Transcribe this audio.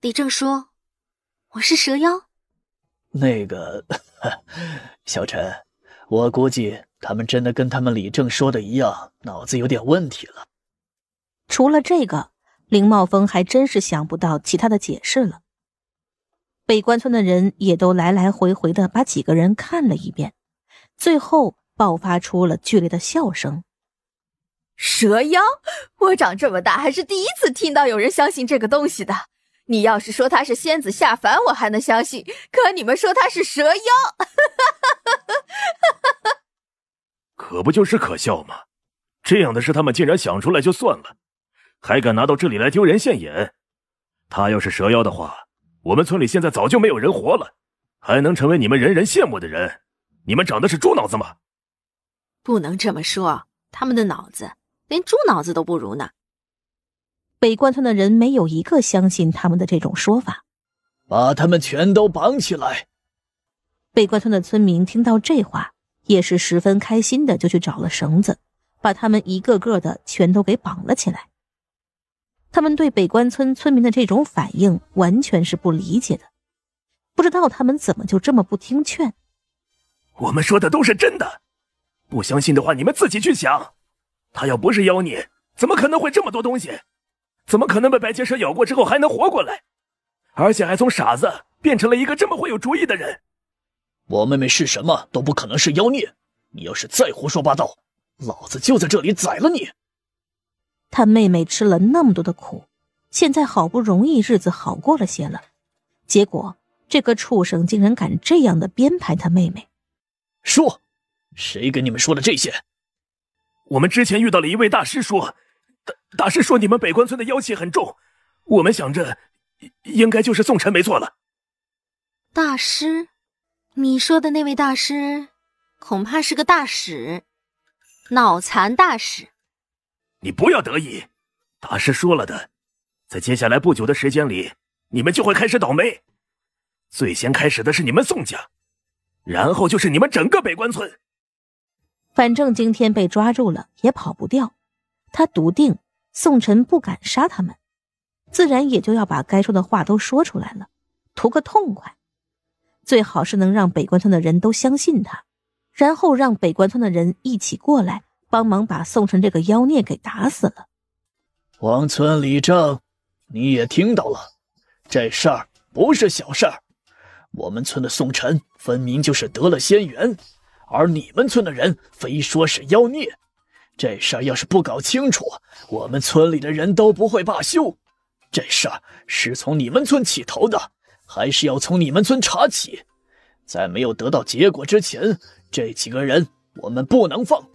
李正说：“我是蛇妖。”那个小陈，我估计他们真的跟他们李正说的一样，脑子有点问题了。除了这个，林茂峰还真是想不到其他的解释了。北关村的人也都来来回回的把几个人看了一遍，最后爆发出了剧烈的笑声。蛇妖！我长这么大还是第一次听到有人相信这个东西的。你要是说她是仙子下凡，我还能相信；可你们说她是蛇妖，可不就是可笑吗？这样的事他们竟然想出来就算了，还敢拿到这里来丢人现眼。他要是蛇妖的话，我们村里现在早就没有人活了，还能成为你们人人羡慕的人？你们长的是猪脑子吗？不能这么说，他们的脑子连猪脑子都不如呢。北关村的人没有一个相信他们的这种说法，把他们全都绑起来。北关村的村民听到这话也是十分开心的，就去找了绳子，把他们一个个的全都给绑了起来。他们对北关村村民的这种反应完全是不理解的，不知道他们怎么就这么不听劝。我们说的都是真的，不相信的话你们自己去想。他要不是妖孽，怎么可能会这么多东西？怎么可能被白洁蛇咬过之后还能活过来，而且还从傻子变成了一个这么会有主意的人？我妹妹是什么都不可能是妖孽！你要是再胡说八道，老子就在这里宰了你！他妹妹吃了那么多的苦，现在好不容易日子好过了些了，结果这个畜生竟然敢这样的编排他妹妹！说，谁跟你们说的这些？我们之前遇到了一位大师说。大师说：“你们北关村的妖气很重，我们想着应该就是宋晨没错了。”大师，你说的那位大师恐怕是个大使，脑残大使。你不要得意，大师说了的，在接下来不久的时间里，你们就会开始倒霉。最先开始的是你们宋家，然后就是你们整个北关村。反正今天被抓住了也跑不掉，他笃定。宋晨不敢杀他们，自然也就要把该说的话都说出来了，图个痛快，最好是能让北关村的人都相信他，然后让北关村的人一起过来帮忙把宋晨这个妖孽给打死了。王村李正，你也听到了，这事儿不是小事儿，我们村的宋晨分明就是得了仙缘，而你们村的人非说是妖孽。这事儿要是不搞清楚，我们村里的人都不会罢休。这事儿是从你们村起头的，还是要从你们村查起？在没有得到结果之前，这几个人我们不能放。